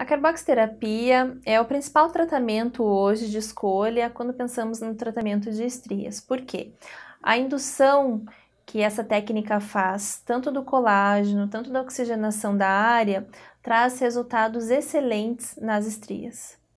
A carboxterapia é o principal tratamento hoje de escolha quando pensamos no tratamento de estrias. Por quê? A indução que essa técnica faz, tanto do colágeno, tanto da oxigenação da área, traz resultados excelentes nas estrias.